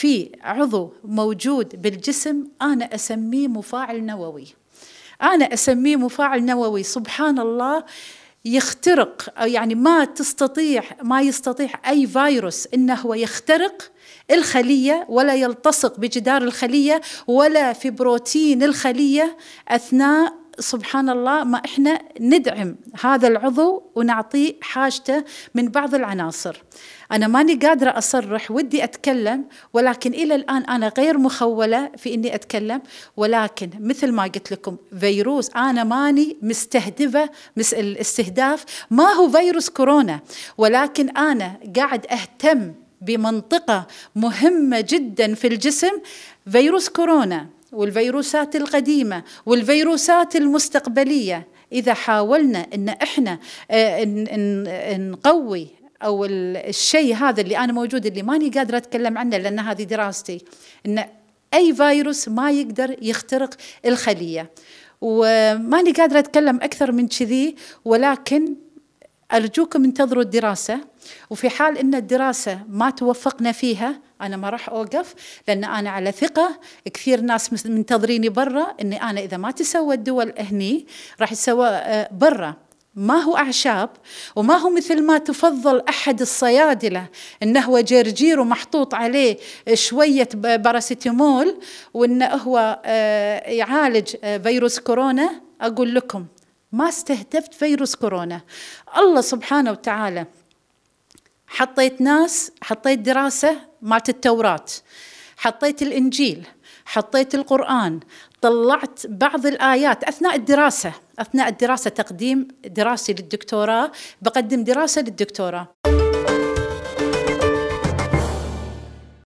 في عضو موجود بالجسم أنا أسميه مفاعل نووي أنا أسميه مفاعل نووي سبحان الله يخترق يعني ما تستطيع ما يستطيع أي فيروس إنه هو يخترق الخلية ولا يلتصق بجدار الخلية ولا في بروتين الخلية أثناء سبحان الله ما احنا ندعم هذا العضو ونعطيه حاجته من بعض العناصر انا ماني قادره اصرح ودي اتكلم ولكن الى الان انا غير مخوله في اني اتكلم ولكن مثل ما قلت لكم فيروس انا ماني مستهدفه الاستهداف ما هو فيروس كورونا ولكن انا قاعد اهتم بمنطقه مهمه جدا في الجسم فيروس كورونا والفيروسات القديمة والفيروسات المستقبلية إذا حاولنا أن إحنا آه، نقوي أو الشيء هذا اللي أنا موجود اللي ماني قادرة أتكلم عنه لأن هذه دراستي أن أي فيروس ما يقدر يخترق الخلية وماني قادرة أتكلم أكثر من كذي ولكن أرجوكم انتظروا الدراسة وفي حال أن الدراسة ما توفقنا فيها أنا ما راح أوقف لأن أنا على ثقة كثير ناس منتظريني برا أني أنا إذا ما تسوى الدول هني راح يتسوى آه، برا ما هو أعشاب وما هو مثل ما تفضل أحد الصيادلة إنه هو جرجير ومحطوط عليه شوية باراسيتامول وإنه هو آه، يعالج آه، فيروس كورونا أقول لكم ما استهدفت فيروس كورونا الله سبحانه وتعالى حطيت ناس حطيت دراسة مالت التوراة حطيت الإنجيل حطيت القرآن طلعت بعض الآيات أثناء الدراسة أثناء الدراسة تقديم دراسة للدكتوراه بقدم دراسة للدكتوراه